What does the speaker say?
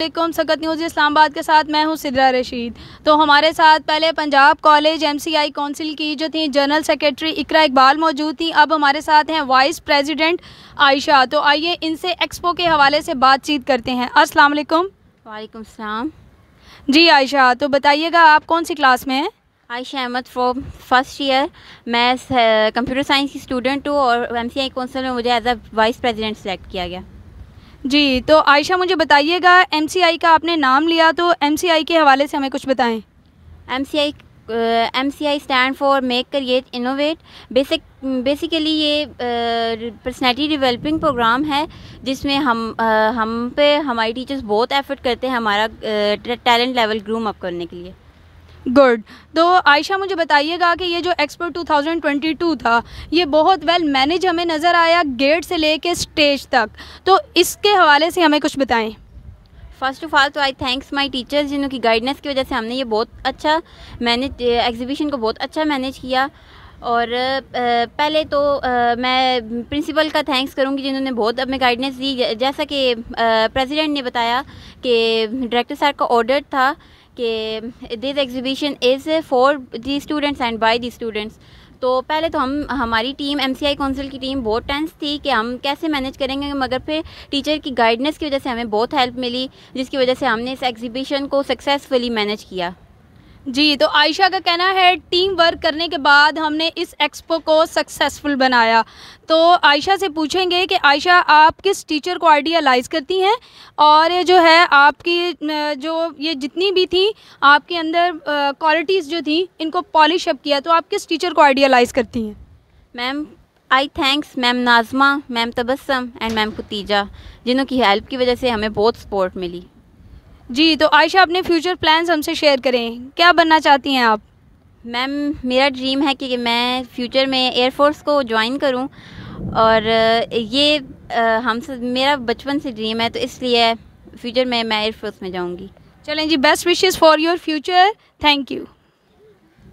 वालेकुम सकत न्यूज़ इस्लामाबाद के साथ मैं हूं सिद्रा रशीद तो हमारे साथ पहले पंजाब कॉलेज एमसीआई काउंसिल की जो थी जनरल सेक्रेटरी इकरा इकबाल मौजूद थी अब हमारे साथ हैं वाइस प्रेसिडेंट आयशा तो आइए इनसे एक्सपो के हवाले से बातचीत करते हैं अस्सलाम वालेकुम वालेकुम सलाम जी आयशा तो बताइएगा आप कौन सी क्लास में हैं Ayesha Ahmed from first year मैं कंप्यूटर साइंस की स्टूडेंट हूँ और एम सी आई काउंसिल में मुझे as a vice president select किया गया जी तो आयशा मुझे बताइएगा एम का आपने नाम लिया तो एम के हवाले से हमें कुछ बताएं M M C I stand for make create innovate basic basically ये पर्सनैलिटी डिवेलपिंग प्रोग्राम है जिसमें हम uh, हम पे हमारी टीचर्स बहुत एफर्ट करते हैं हमारा टैलेंट लेवल ग्रूम अप करने के लिए गुड तो आयशा मुझे बताइएगा कि ये जो एक्सपो 2022 था ये बहुत वेल मैनेज हमें नज़र आया गेट से लेके स्टेज तक तो इसके हवाले से हमें कुछ बताएं फ़र्स्ट ऑफ़ ऑल तो आई थैंक्स माय टीचर्स जिनकी गाइडनेस की वजह से हमने ये बहुत अच्छा मैनेज एग्जीबिशन को बहुत अच्छा मैनेज किया और पहले तो मैं प्रिंसिपल का थैंक्स करूंगी जिन्होंने बहुत हमें गाइडनेस दी जैसा कि प्रेसिडेंट ने बताया कि डायरेक्टर सर का ऑर्डर था कि this exhibition is for the students and by the students तो पहले तो हम हमारी टीम एम सी काउंसिल की टीम बहुत टेंस थी कि हम कैसे मैनेज करेंगे मगर फिर टीचर की गाइडनेस की वजह से हमें बहुत हेल्प मिली जिसकी वजह से हमने इस एग्ज़िबिशन को सक्सेसफुली मैनेज किया जी तो आयशा का कहना है टीम वर्क करने के बाद हमने इस एक्सपो को सक्सेसफुल बनाया तो आयशा से पूछेंगे कि आयशा आप किस टीचर को आइडियालाइज़ करती हैं और ये जो है आपकी जो ये जितनी भी थी आपके अंदर क्वालिटीज़ जो थी इनको पॉलिश अप किया तो आप किस टीचर को आइडियालाइज़ करती हैं ma'am I thanks ma'am Najma ma'am Tabassum and ma'am Khutija जिन्हों की हेल्प की वजह से हमें बहुत सपोर्ट मिली जी तो आयशा अपने फ्यूचर प्लान्स हमसे शेयर करें क्या बनना चाहती हैं आप मैम मेरा ड्रीम है कि मैं फ्यूचर में एयरफोर्स को ज्वाइन करूं और ये हम मेरा बचपन से ड्रीम है तो इसलिए फ्यूचर में मैं एयरफोर्स में जाऊंगी चलें जी best wishes for your future thank you